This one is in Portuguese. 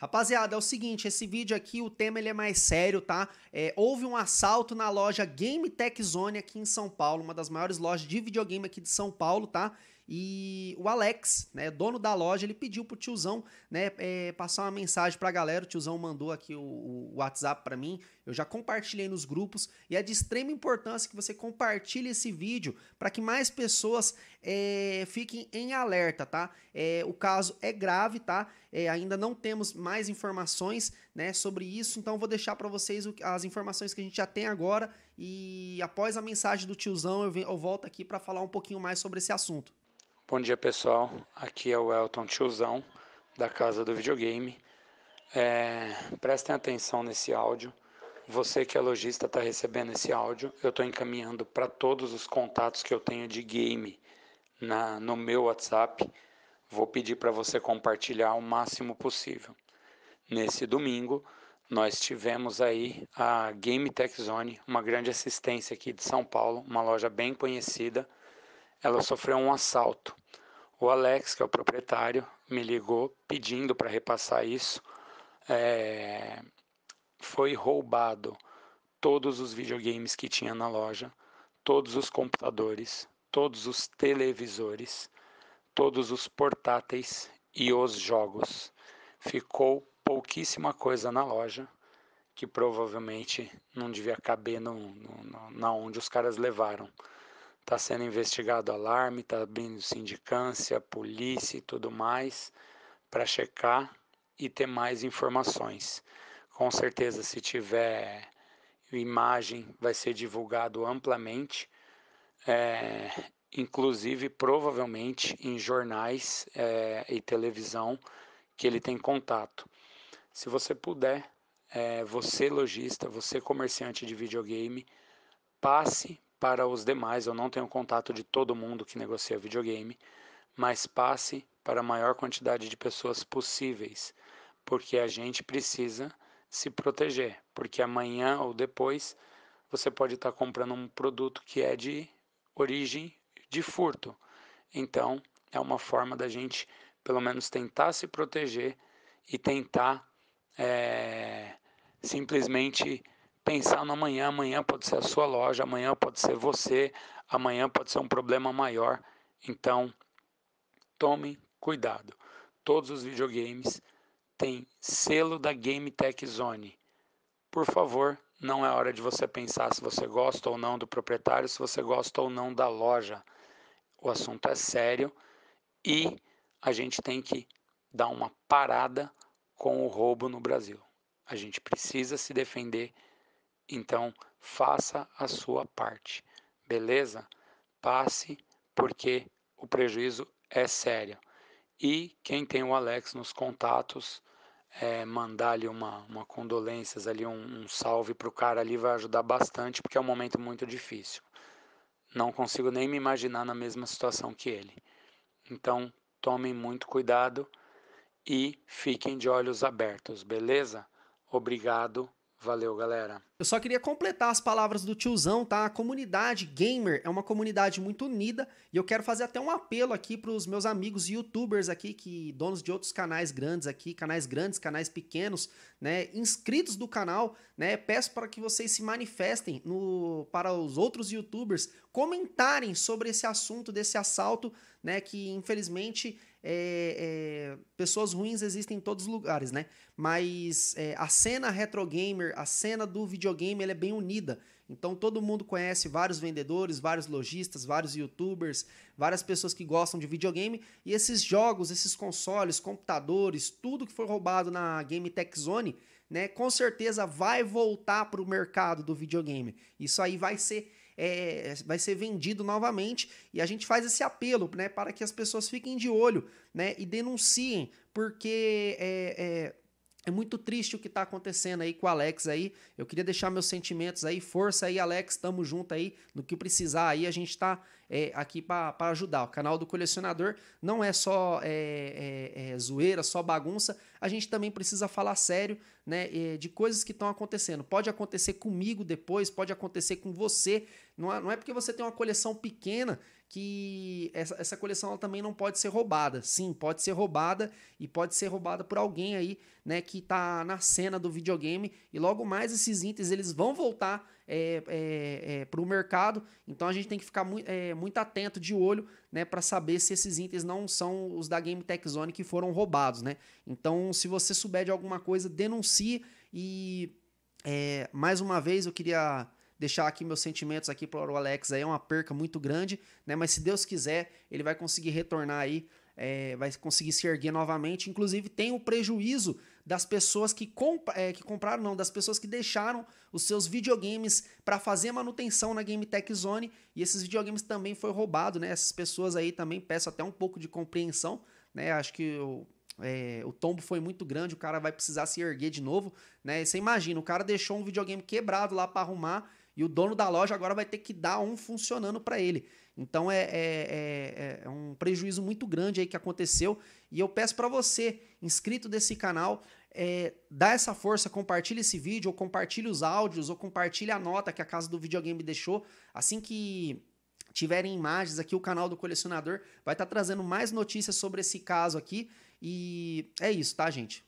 Rapaziada, é o seguinte, esse vídeo aqui, o tema ele é mais sério, tá? É, houve um assalto na loja Game Tech Zone aqui em São Paulo, uma das maiores lojas de videogame aqui de São Paulo, tá? E o Alex, né, dono da loja, ele pediu pro tiozão, né, é, passar uma mensagem pra galera. O tiozão mandou aqui o, o WhatsApp para mim. Eu já compartilhei nos grupos e é de extrema importância que você compartilhe esse vídeo para que mais pessoas é, fiquem em alerta, tá? É, o caso é grave, tá? É, ainda não temos mais informações né, sobre isso, então vou deixar para vocês o, as informações que a gente já tem agora e após a mensagem do tiozão eu, eu volto aqui para falar um pouquinho mais sobre esse assunto. Bom dia pessoal, aqui é o Elton Tiozão da Casa do Videogame. É, prestem atenção nesse áudio. Você que é lojista está recebendo esse áudio. Eu estou encaminhando para todos os contatos que eu tenho de game na, no meu WhatsApp. Vou pedir para você compartilhar o máximo possível. Nesse domingo, nós tivemos aí a Game Tech Zone, uma grande assistência aqui de São Paulo, uma loja bem conhecida. Ela sofreu um assalto o Alex, que é o proprietário, me ligou pedindo para repassar isso. É... Foi roubado todos os videogames que tinha na loja, todos os computadores, todos os televisores, todos os portáteis e os jogos. Ficou pouquíssima coisa na loja que provavelmente não devia caber no, no, no na onde os caras levaram está sendo investigado alarme, está abrindo sindicância, polícia e tudo mais para checar e ter mais informações. Com certeza, se tiver imagem, vai ser divulgado amplamente, é, inclusive provavelmente em jornais é, e televisão que ele tem contato. Se você puder, é, você lojista, você comerciante de videogame, passe para os demais, eu não tenho contato de todo mundo que negocia videogame, mas passe para a maior quantidade de pessoas possíveis, porque a gente precisa se proteger, porque amanhã ou depois você pode estar comprando um produto que é de origem de furto. Então, é uma forma da gente, pelo menos, tentar se proteger e tentar é, simplesmente pensar no amanhã. Amanhã pode ser a sua loja, amanhã pode ser você, amanhã pode ser um problema maior. Então, tomem cuidado. Todos os videogames têm selo da Game Tech Zone. Por favor, não é hora de você pensar se você gosta ou não do proprietário, se você gosta ou não da loja. O assunto é sério e a gente tem que dar uma parada com o roubo no Brasil. A gente precisa se defender então, faça a sua parte, beleza? Passe, porque o prejuízo é sério. E quem tem o Alex nos contatos, é, mandar ali uma, uma condolências, ali um, um salve para o cara ali vai ajudar bastante, porque é um momento muito difícil. Não consigo nem me imaginar na mesma situação que ele. Então, tomem muito cuidado e fiquem de olhos abertos, beleza? Obrigado Valeu, galera. Eu só queria completar as palavras do tiozão, tá? A comunidade gamer é uma comunidade muito unida e eu quero fazer até um apelo aqui para os meus amigos youtubers aqui, que donos de outros canais grandes aqui, canais grandes, canais pequenos, né? Inscritos do canal, né? Peço para que vocês se manifestem no para os outros youtubers comentarem sobre esse assunto desse assalto, né? Que infelizmente é, é, pessoas ruins existem em todos os lugares, né? Mas é, a cena retro gamer, a cena do videogame, ela é bem unida. Então todo mundo conhece vários vendedores, vários lojistas, vários youtubers, várias pessoas que gostam de videogame. E esses jogos, esses consoles, computadores, tudo que foi roubado na Game Tech Zone, né? Com certeza vai voltar para o mercado do videogame. Isso aí vai ser é, vai ser vendido novamente. E a gente faz esse apelo né, para que as pessoas fiquem de olho né, e denunciem, porque é, é é muito triste o que está acontecendo aí com o Alex aí. Eu queria deixar meus sentimentos aí. Força aí, Alex. Tamo junto aí. No que precisar aí, a gente está é, aqui para ajudar. O canal do colecionador não é só é, é, é, zoeira, só bagunça. A gente também precisa falar sério né, de coisas que estão acontecendo. Pode acontecer comigo depois, pode acontecer com você. Não é, não é porque você tem uma coleção pequena que essa, essa coleção também não pode ser roubada. Sim, pode ser roubada e pode ser roubada por alguém aí, né, que está na cena do videogame e logo mais esses itens eles vão voltar é, é, é, para o mercado. Então a gente tem que ficar muito, é, muito atento, de olho, né, para saber se esses itens não são os da Game Tech Zone que foram roubados, né? Então, se você souber de alguma coisa, denuncie e é, mais uma vez eu queria deixar aqui meus sentimentos aqui para o Alex aí é uma perca muito grande, né? Mas se Deus quiser, ele vai conseguir retornar aí, é, vai conseguir se erguer novamente. Inclusive tem o prejuízo das pessoas que, comp é, eh, que compraram, não, das pessoas que deixaram os seus videogames para fazer manutenção na Game Tech Zone e esses videogames também foi roubado, né? Essas pessoas aí também peço até um pouco de compreensão, né? Acho que o, é, o tombo foi muito grande, o cara vai precisar se erguer de novo, né? você imagina, o cara deixou um videogame quebrado lá para arrumar e o dono da loja agora vai ter que dar um funcionando para ele. Então é é, é, é, é, um prejuízo muito grande aí que aconteceu. E eu peço para você, inscrito desse canal, é, dá essa força, compartilha esse vídeo, ou compartilha os áudios, ou compartilha a nota que a casa do videogame deixou. Assim que tiverem imagens aqui, o canal do colecionador vai estar tá trazendo mais notícias sobre esse caso aqui. E é isso, tá, gente?